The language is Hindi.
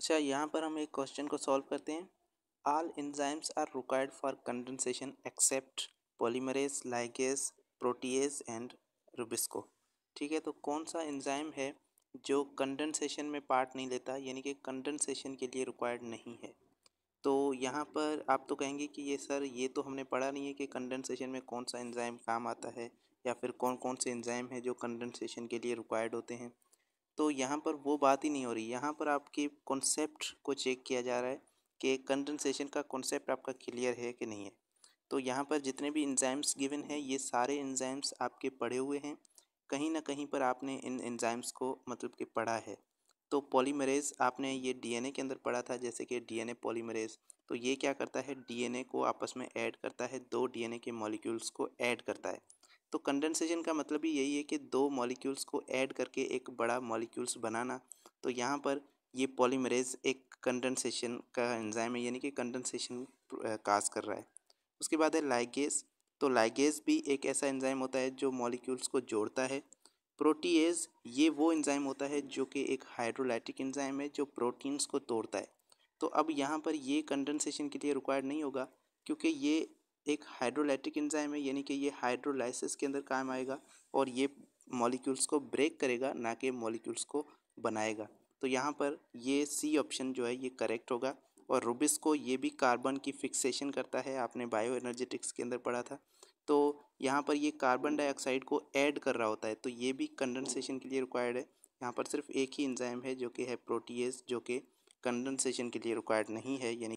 अच्छा यहाँ पर हम एक क्वेश्चन को सॉल्व करते हैं all enzymes are required for condensation except polymerase ligase protease and rubisco ठीक है तो कौन सा इंजाइम है जो कंडेंसेशन में पार्ट नहीं लेता यानी कि कंडेंसेशन के लिए रिक्वायर्ड नहीं है तो यहाँ पर आप तो कहेंगे कि ये सर ये तो हमने पढ़ा नहीं है कि कंडेंसेशन में कौन सा इंजाइम काम आता है या फिर कौन कौन से इंजाइम है जो कंडेंसेशन के लिए रिक्वायर्ड होते हैं तो यहाँ पर वो बात ही नहीं हो रही यहाँ पर आपके कॉन्सेप्ट को चेक किया जा रहा है कि कंडेंसेशन का कॉन्सेप्ट आपका क्लियर है कि नहीं है तो यहाँ पर जितने भी इंजाइम्स गिवन है ये सारे इंजाइम्स आपके पढ़े हुए हैं कहीं ना कहीं पर आपने इन इंजाइम्स को मतलब कि पढ़ा है तो पॉलीमरेज आपने ये डीएनए के अंदर पढ़ा था जैसे कि डीएनए पॉलीमरेज तो ये क्या करता है डीएनए को आपस में ऐड करता है दो डीएनए के मॉलिक्यूल्स को ऐड करता है तो कंडेंसेशन का मतलब ही यही है कि दो मॉलिक्यूल्स को ऐड करके एक बड़ा मॉलिक्यूल्स बनाना तो यहाँ पर ये पॉलीमरेज एक कंडेंसेशन का एंजाइम है यानी कि कंडेंसेशन काज कर रहा है उसके बाद है लाइगेज तो लाइगेज भी एक ऐसा एंजाइम होता है जो मॉलिक्यूल्स को जोड़ता है प्रोटीएज ये वो एंजाइम होता है जो कि एक हाइड्रोलाइटिक एंजाइम है जो प्रोटीन्स को तोड़ता है तो अब यहाँ पर ये कंडेंसेशन के लिए रिक्वायर्ड नहीं होगा क्योंकि ये एक हाइड्रोलाइटिक इंजाइम है यानी कि ये हाइड्रोलाइसिस के अंदर काम आएगा और ये मॉलिक्यूल्स को ब्रेक करेगा ना कि मॉलिक्यूल्स को बनाएगा तो यहाँ पर ये सी ऑप्शन जो है ये करेक्ट होगा और रूबिस को ये भी कार्बन की फिक्सेशन करता है आपने बायो एनर्जेटिक्स के अंदर पढ़ा था तो यहाँ पर ये कार्बन डाइऑक्साइड को ऐड कर रहा होता है तो ये भी कंडेंसेशन के लिए रिक्वायर्ड है यहाँ पर सिर्फ एक ही इंजाइम है जो कि है प्रोटीज जो कि कंडेंसेशन के लिए रिक्वायर्ड नहीं है यानी